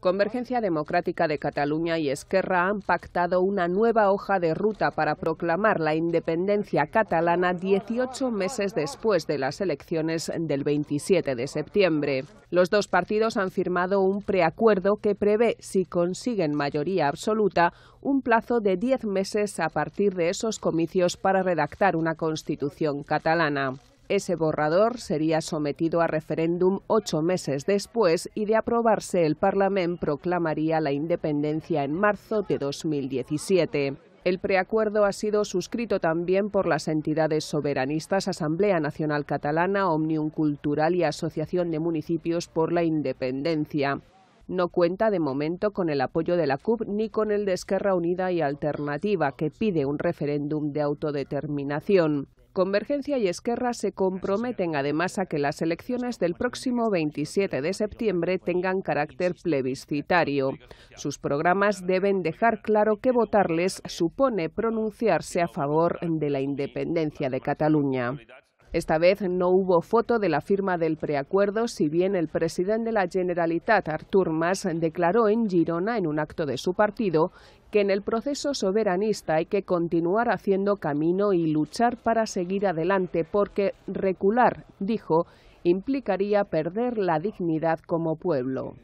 Convergencia Democrática de Cataluña y Esquerra han pactado una nueva hoja de ruta para proclamar la independencia catalana 18 meses después de las elecciones del 27 de septiembre. Los dos partidos han firmado un preacuerdo que prevé, si consiguen mayoría absoluta, un plazo de 10 meses a partir de esos comicios para redactar una constitución catalana. Ese borrador sería sometido a referéndum ocho meses después y de aprobarse el Parlamento proclamaría la independencia en marzo de 2017. El preacuerdo ha sido suscrito también por las entidades soberanistas Asamblea Nacional Catalana, Omnium Cultural y Asociación de Municipios por la Independencia no cuenta de momento con el apoyo de la CUP ni con el de Esquerra Unida y Alternativa, que pide un referéndum de autodeterminación. Convergencia y Esquerra se comprometen además a que las elecciones del próximo 27 de septiembre tengan carácter plebiscitario. Sus programas deben dejar claro que votarles supone pronunciarse a favor de la independencia de Cataluña. Esta vez no hubo foto de la firma del preacuerdo, si bien el presidente de la Generalitat, Artur Mas, declaró en Girona, en un acto de su partido, que en el proceso soberanista hay que continuar haciendo camino y luchar para seguir adelante, porque recular, dijo, implicaría perder la dignidad como pueblo.